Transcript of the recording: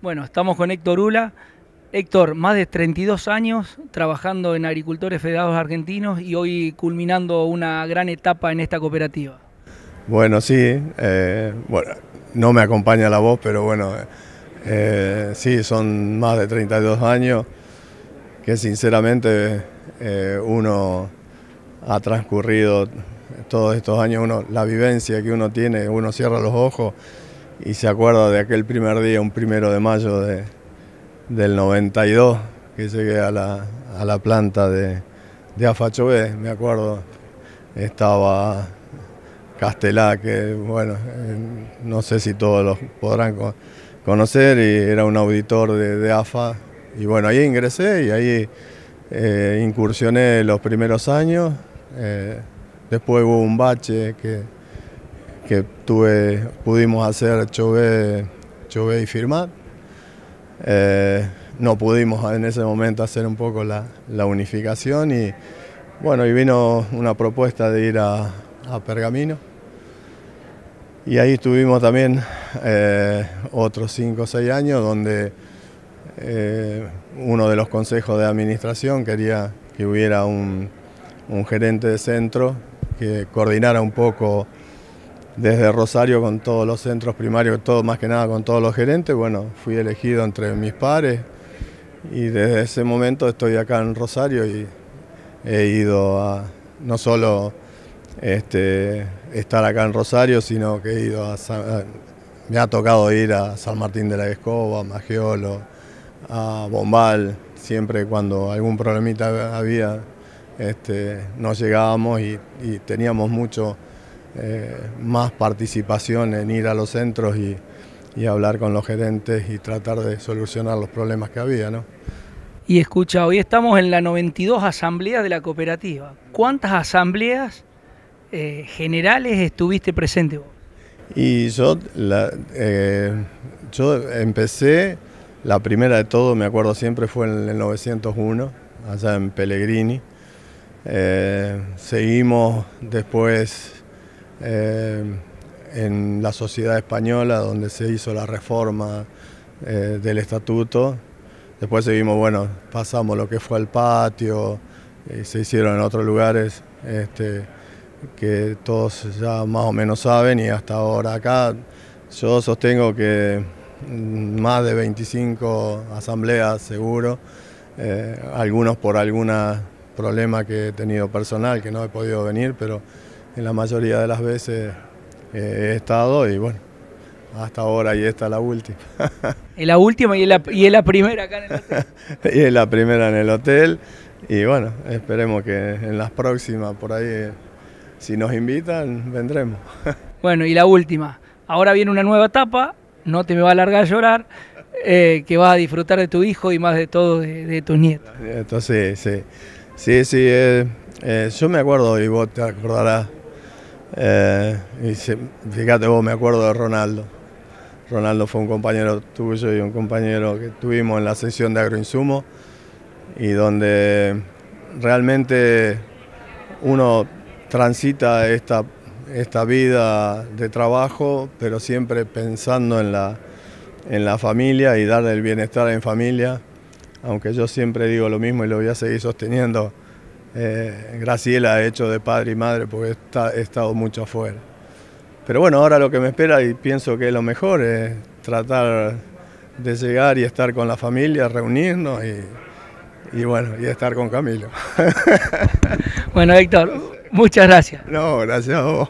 Bueno, estamos con Héctor Ula. Héctor, más de 32 años trabajando en Agricultores Federados Argentinos y hoy culminando una gran etapa en esta cooperativa. Bueno, sí, eh, bueno, no me acompaña la voz, pero bueno, eh, sí, son más de 32 años que sinceramente eh, uno ha transcurrido todos estos años, uno, la vivencia que uno tiene, uno cierra los ojos y se acuerda de aquel primer día, un primero de mayo del 92, que llegué a la, planta de, de Chobé, me acuerdo, estaba Castelá, que bueno, no sé si todos los podrán conocer, y era un auditor de, AFA, y bueno, ahí ingresé y ahí eh, incursioné los primeros años, eh, después hubo un bache que que pudimos hacer Chove, Chove y firmar. Eh, no pudimos en ese momento hacer un poco la, unificación y bueno, y vino una propuesta de ir a, Pergamino. Y ahí estuvimos también eh, otros 5 o 6 años donde eh, uno de los consejos de administración quería que hubiera un, un gerente de centro que coordinara un poco desde Rosario con todos los centros primarios, todo, más que nada con todos los gerentes, bueno, fui elegido entre mis pares y desde ese momento estoy acá en Rosario y he ido a no solo este, estar acá en Rosario, sino que he ido a, eh, me ha tocado ir a San Martín de la Escoba, a Mageolo... a Bombal, siempre cuando algún problemita había, este, no llegábamos y teníamos mucho eh, más participación en ir a los centros y, hablar con los gerentes y tratar de solucionar los problemas que había. ¿no? Y escucha, hoy estamos en la 92 Asamblea de la Cooperativa. ¿Cuántas asambleas eh, generales estuviste presente vos? Y yo, eh, yo empecé, la primera de todo, me acuerdo siempre, fue en el 901, allá en Pellegrini. seguimos después eh, en la sociedad española donde se hizo la reforma eh, del estatuto. Después seguimos, bueno, pasamos lo que fue al patio, eh, se hicieron en otros lugares este, que todos ya más o menos saben y hasta ahora acá yo sostengo que mm, más de 25 asambleas seguro, algunos por algún problema que he tenido personal, que no he podido venir, pero en la mayoría de las veces eh, he estado y bueno, hasta ahora y esta la última. ¿Es la última y es la, primera acá en el hotel? y es la primera en el hotel y bueno, esperemos que en las próximas por ahí, si nos invitan, vendremos. bueno, y la última. Ahora viene una nueva etapa, no te me va a largar a llorar, eh, que vas a disfrutar de tu hijo y más de todo de, de tus nietos. Entonces, sí, sí, sí, eh, yo me acuerdo y vos te acordarás eh, y fíjate vos, me acuerdo de Ronaldo. Ronaldo fue un compañero tuyo y un compañero que tuvimos en la sesión de agroinsumo y donde realmente uno transita esta, esta vida de trabajo, pero siempre pensando en la, en la familia y dar el bienestar en familia, aunque yo siempre digo lo mismo y lo voy a seguir sosteniendo eh, Graciela ha hecho de padre y madre porque está, he estado mucho afuera. Pero bueno, ahora lo que me espera y pienso que es lo mejor es tratar de llegar y estar con la familia, reunirnos y, bueno, y estar con Camilo. Bueno, Víctor, muchas gracias. No, gracias a vos.